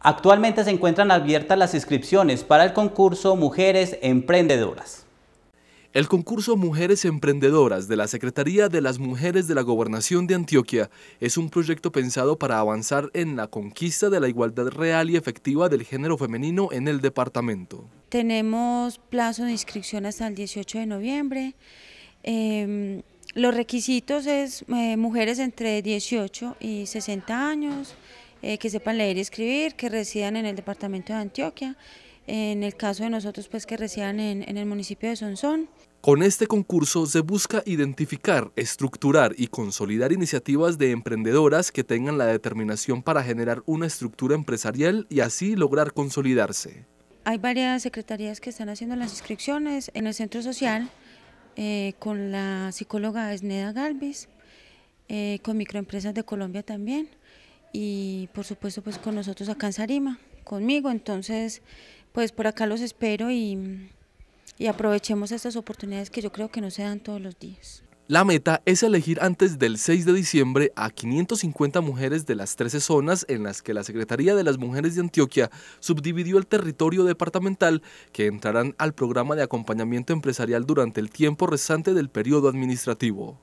Actualmente se encuentran abiertas las inscripciones para el concurso Mujeres Emprendedoras. El concurso Mujeres Emprendedoras de la Secretaría de las Mujeres de la Gobernación de Antioquia es un proyecto pensado para avanzar en la conquista de la igualdad real y efectiva del género femenino en el departamento. Tenemos plazo de inscripción hasta el 18 de noviembre. Em, los requisitos es eh, mujeres entre 18 y 60 años, eh, que sepan leer y escribir, que residan en el departamento de Antioquia, en el caso de nosotros, pues que residan en, en el municipio de Sonsón. Con este concurso se busca identificar, estructurar y consolidar iniciativas de emprendedoras que tengan la determinación para generar una estructura empresarial y así lograr consolidarse. Hay varias secretarías que están haciendo las inscripciones en el centro social eh, con la psicóloga Esneda Galvis, eh, con microempresas de Colombia también y por supuesto pues con nosotros acá en Sarima, conmigo. Entonces pues por acá los espero y, y aprovechemos estas oportunidades que yo creo que no se dan todos los días. La meta es elegir antes del 6 de diciembre a 550 mujeres de las 13 zonas en las que la Secretaría de las Mujeres de Antioquia subdividió el territorio departamental que entrarán al programa de acompañamiento empresarial durante el tiempo restante del periodo administrativo.